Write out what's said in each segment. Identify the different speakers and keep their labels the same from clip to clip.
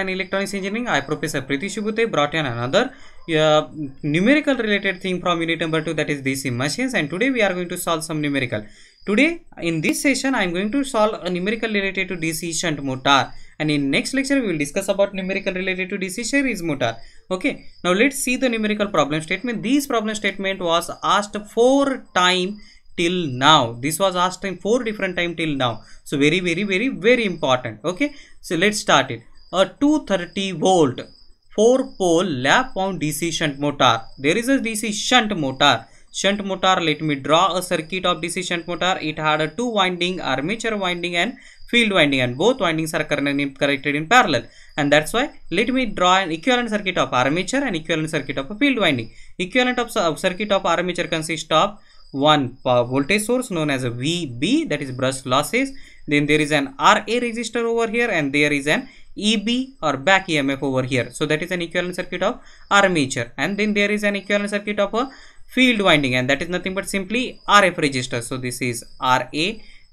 Speaker 1: and electronics engineering i professor priti shibute brought in another uh, numerical related thing from unit number 2 that is dc machines and today we are going to solve some numerical today in this session i am going to solve a numerical related to dc shunt motor and in next lecture we will discuss about numerical related to dc series motor okay now let's see the numerical problem statement this problem statement was asked four time till now this was asked in four different time till now so very very very very important okay so let's start it a 230 volt 4 pole lap wound DC shunt motor. There is a DC shunt motor. Shunt motor, let me draw a circuit of DC shunt motor. It had a two winding, armature winding and field winding and both windings are connected in parallel and that's why let me draw an equivalent circuit of armature and equivalent circuit of a field winding. Equivalent of circuit of armature consists of one voltage source known as a VB that is brush losses then there is an RA resistor over here and there is an EB or back EMF over here. So that is an equivalent circuit of armature and then there is an equivalent circuit of a field winding and that is nothing but simply RF register. So this is RA,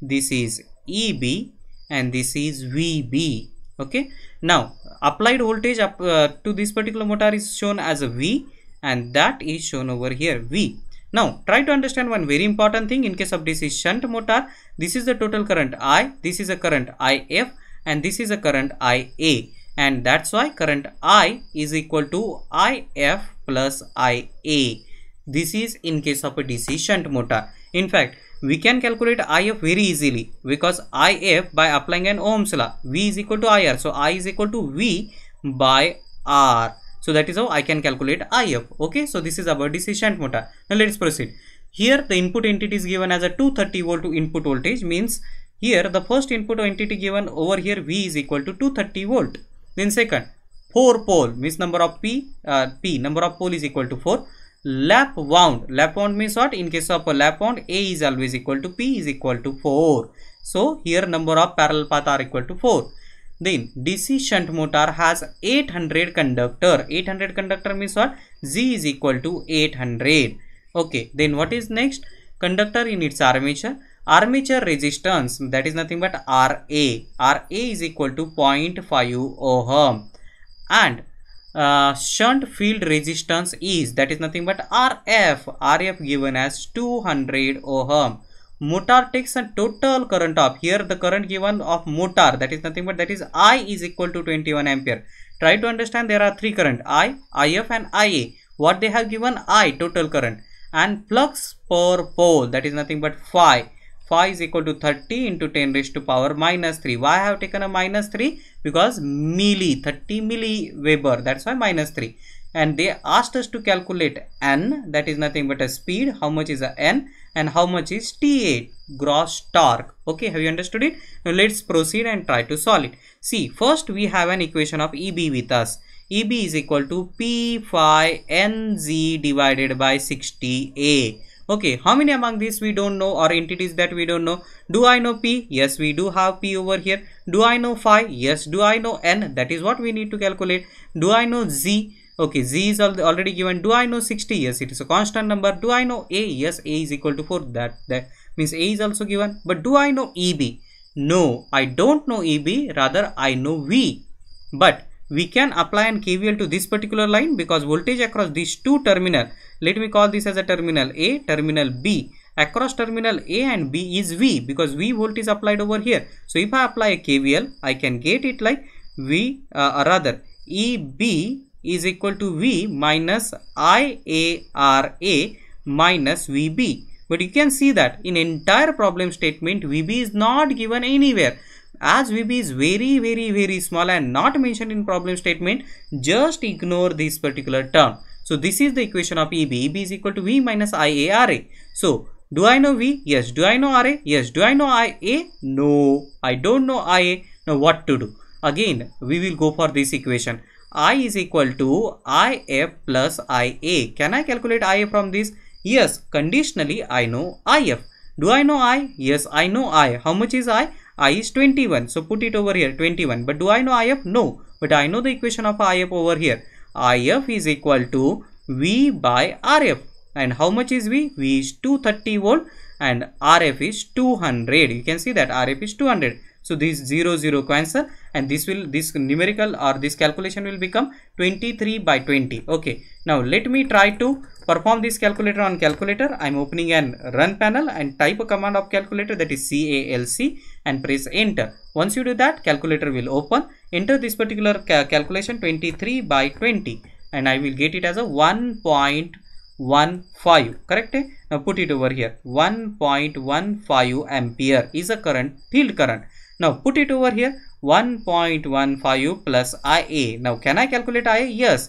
Speaker 1: this is EB and this is VB. Okay. Now applied voltage up uh, to this particular motor is shown as a V and that is shown over here V. Now try to understand one very important thing in case of DC shunt motor. This is the total current I, this is a current IF and this is a current IA and that's why current I is equal to IF plus IA. This is in case of a DC shunt motor. In fact, we can calculate IF very easily because IF by applying an Ohm's law, V is equal to IR. So, I is equal to V by R. So, that is how I can calculate IF. Okay, so this is about DC shunt motor. Now, let us proceed. Here, the input entity is given as a 230 volt input voltage means here the first input entity given over here V is equal to 230 volt. Then second 4 pole means number of P, uh, P number of pole is equal to 4. Lap wound, lap wound means what? In case of a lap wound A is always equal to P is equal to 4. So here number of parallel path are equal to 4. Then DC shunt motor has 800 conductor. 800 conductor means what? Z is equal to 800. Okay. Then what is next? Conductor in its armature armature resistance that is nothing but ra ra is equal to 0.5 ohm and uh, shunt field resistance is that is nothing but rf rf given as 200 ohm motor takes a total current of here the current given of motor that is nothing but that is i is equal to 21 ampere try to understand there are three current i if and ia what they have given i total current and flux per pole that is nothing but phi phi is equal to 30 into 10 raised to power minus 3. Why I have taken a minus 3? Because milli, 30 milli Weber, that's why minus 3. And they asked us to calculate N, that is nothing but a speed, how much is a N and how much is T8, gross torque. Okay, have you understood it? Now let's proceed and try to solve it. See, first we have an equation of EB with us. EB is equal to P phi NZ divided by 60A okay how many among these we don't know or entities that we don't know do i know p yes we do have p over here do i know phi yes do i know n that is what we need to calculate do i know z okay z is already given do i know 60 yes it is a constant number do i know a yes a is equal to 4 that that means a is also given but do i know eb no i don't know eb rather i know v but we can apply an kvl to this particular line because voltage across these two terminal let me call this as a terminal A, terminal B. Across terminal A and B is V because V volt is applied over here. So if I apply a KVL, I can get it like V uh, or rather EB is equal to V minus IARA minus VB. But you can see that in entire problem statement, VB is not given anywhere as VB is very very very small and not mentioned in problem statement just ignore this particular term so this is the equation of EB. EB is equal to V minus IARA. So do I know V? Yes. Do I know RA? Yes. Do I know IA? No. I don't know IA. Now what to do? Again, we will go for this equation. I is equal to IF plus IA. Can I calculate IA from this? Yes. Conditionally, I know IF. Do I know I? Yes, I know I. How much is I? I is 21. So put it over here, 21. But do I know IF? No. But I know the equation of IF over here. IF is equal to V by RF. And how much is V? V is 230 volt and RF is 200. You can see that RF is 200. So this 0 0 answer and this will this numerical or this calculation will become 23 by 20. Okay. Now let me try to perform this calculator on calculator. I'm opening an run panel and type a command of calculator that is CALC and press enter once you do that calculator will open enter this particular ca calculation 23 by 20 and i will get it as a 1.15 correct now put it over here 1.15 ampere is a current field current now put it over here 1.15 plus ia now can i calculate ia yes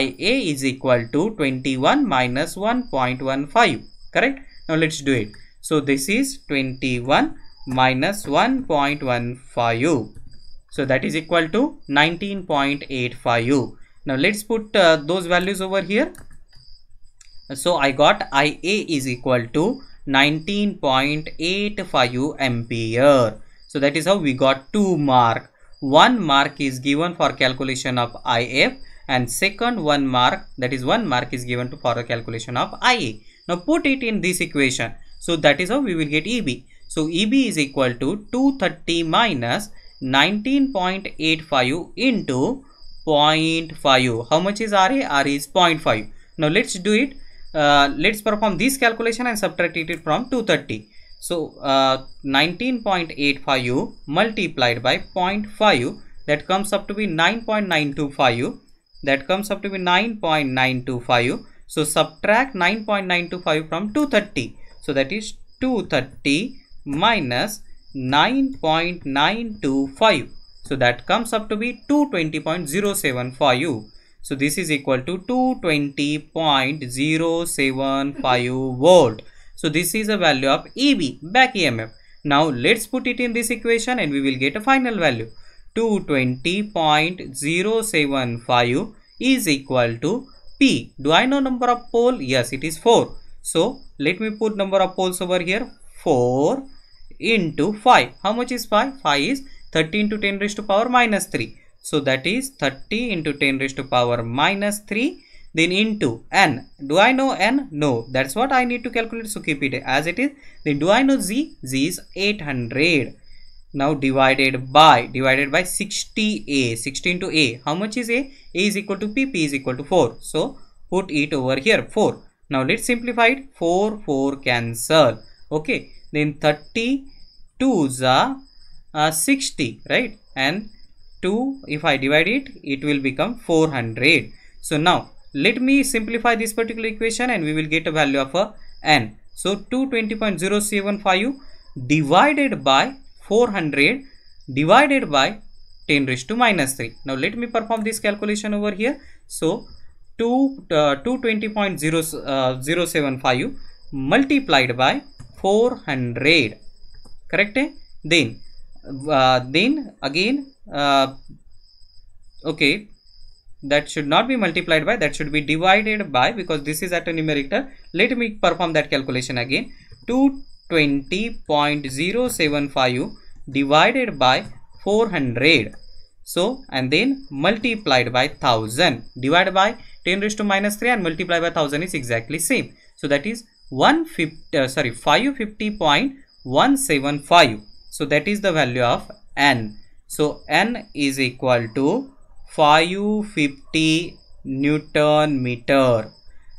Speaker 1: ia is equal to 21 minus 1.15 correct now let's do it so this is 21 minus 1.15u. So that is equal to 19.85u. Now let's put uh, those values over here. So I got IA is equal to 19.85 ampere. So that is how we got two mark. One mark is given for calculation of IF and second one mark that is one mark is given to for calculation of IA. Now put it in this equation. So that is how we will get EB. So EB is equal to 230 minus 19.85 into 0.5. How much is RA? R is 0.5. Now let's do it. Uh, let's perform this calculation and subtract it from 230. So uh, 19.85 multiplied by 0.5 that comes up to be 9.925 that comes up to be 9.925. So subtract 9.925 from 230. So that is 230 minus 9.925 so that comes up to be two twenty point zero seven for you. so this is equal to 220.075 volt so this is a value of eb back emf now let's put it in this equation and we will get a final value 220.075 is equal to P. Do I know number of pole? Yes, it is 4. So, let me put number of poles over here. 4 into 5. How much is 5? 5 is 30 into 10 raised to power minus 3. So that is 30 into 10 raised to power minus 3 then into n. Do I know n? No. That's what I need to calculate. So keep it as it is. Then do I know z? z is 800. Now divided by, divided by 60a. 16 to a. How much is a? a is equal to p. p is equal to 4. So put it over here 4. Now let's simplify it. 4, 4 cancel. Okay then 30 2s are uh, 60 right and 2 if I divide it it will become 400 so now let me simplify this particular equation and we will get a value of a n so 220.075 divided by 400 divided by 10 raised to minus 3 now let me perform this calculation over here so 2 uh, 220.0752 uh, multiplied by 400 correct then uh, then again uh, okay that should not be multiplied by that should be divided by because this is at a numerator let me perform that calculation again 220.075 divided by 400 so and then multiplied by 1000 divided by 10 raised to minus 3 and multiplied by 1000 is exactly same so that is 150 uh, sorry 550.175 so that is the value of n so n is equal to 550 newton meter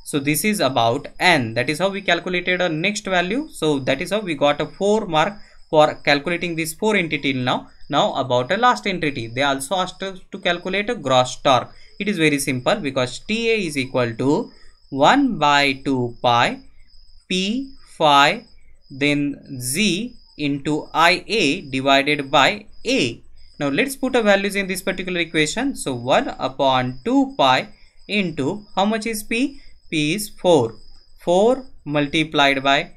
Speaker 1: so this is about n that is how we calculated our next value so that is how we got a 4 mark for calculating this 4 entity now now about a last entity they also asked us to calculate a gross torque it is very simple because ta is equal to 1 by 2 pi P phi then Z into IA divided by A. Now let's put a values in this particular equation. So 1 upon 2 pi into how much is P? P is 4. 4 multiplied by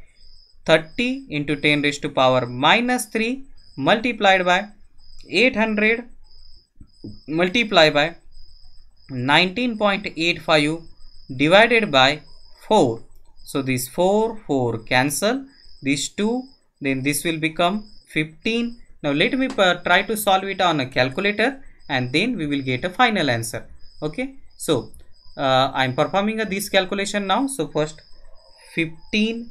Speaker 1: 30 into 10 raised to power minus 3 multiplied by 800 multiplied by 19.85 divided by 4 so these 4, 4 cancel, these 2, then this will become 15. Now let me try to solve it on a calculator and then we will get a final answer. Okay. So uh, I am performing a, this calculation now. So first 15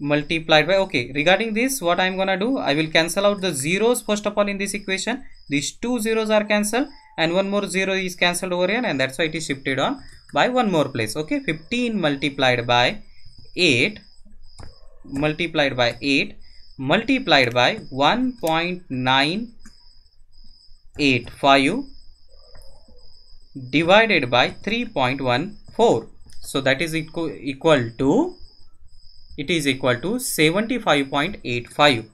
Speaker 1: multiplied by okay regarding this what i'm gonna do i will cancel out the zeros first of all in this equation these two zeros are cancelled and one more 0 is cancelled over here and that's why it is shifted on by one more place okay 15 multiplied by 8 multiplied by 8 multiplied by 1.985 divided by 3.14 so that is equal to it is equal to 75.85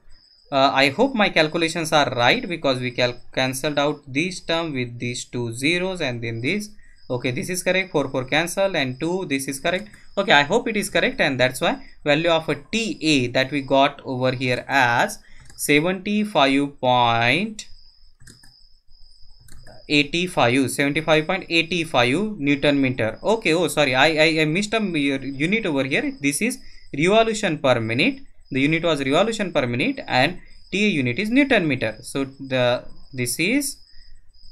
Speaker 1: uh, I hope my calculations are right because we cal cancelled out this term with these two zeros and then this okay this is correct 4 4 cancel and 2 this is correct okay I hope it is correct and that's why value of a TA that we got over here as 75.85 75.85 Newton meter okay oh sorry I, I, I missed a unit over here this is revolution per minute the unit was revolution per minute and TA unit is Newton meter. So the this is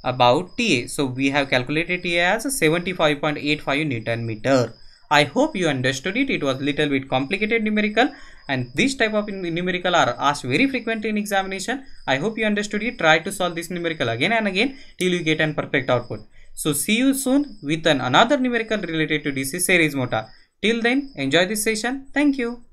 Speaker 1: about TA. So we have calculated TA as 75.85 Newton meter. I hope you understood it. It was little bit complicated numerical and this type of numerical are asked very frequently in examination. I hope you understood it. Try to solve this numerical again and again till you get an perfect output. So see you soon with an another numerical related to DC series motor. Till then enjoy this session. Thank you.